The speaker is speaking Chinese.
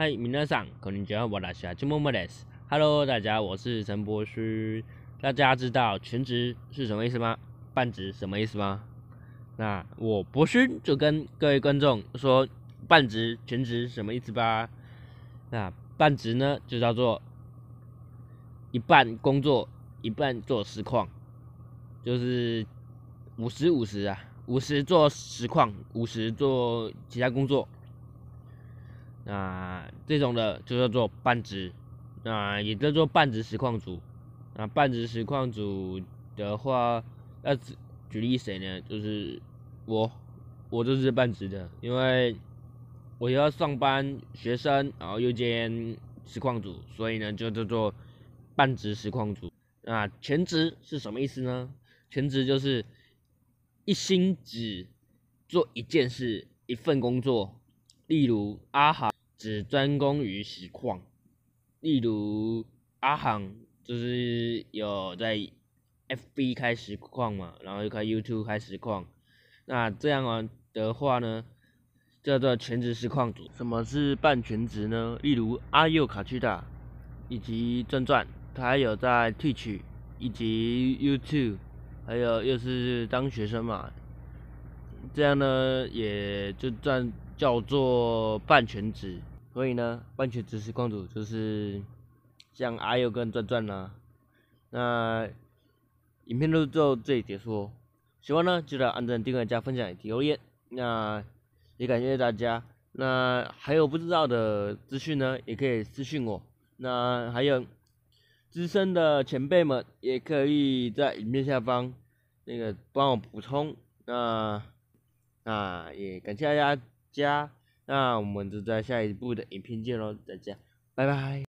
嗨，闽南丧，可能就要我来写，就默默的。Hello，大家，我是陈博士。大家知道全职是什么意思吗？半职什么意思吗？那我博勋就跟各位观众说半职、全职什么意思吧。那半职呢，就叫做一半工作，一半做实况，就是五十五十啊，五十做实况，五十做其他工作。啊，这种的就叫做半职，啊，也叫做半职实况组。啊，半职实况组的话，要举举例谁呢？就是我，我就是半职的，因为我要上班，学生，然后又兼实况组，所以呢，就叫做半职实况组。啊，全职是什么意思呢？全职就是一心只做一件事，一份工作。例如阿航只专攻于实况，例如阿航就是有在 F B 开实况嘛，然后又开 YouTube 开实况，那这样啊的话呢，叫做全职实况组。什么是半全职呢？例如阿佑卡丘达以及转转，他有在 t e a c h 以及 YouTube，还有又是当学生嘛。这样呢，也就算叫做半全职。所以呢，半全职是光主就是像阿 U 跟转转啦。那影片就到这里结束。喜欢呢，记得按赞、订阅、加分享、留言。那也感谢大家。那还有不知道的资讯呢，也可以私信我。那还有资深的前辈们，也可以在影片下方那个帮我补充。那。那也感谢大家，那我们就在下一部的影片见喽，再见，拜拜。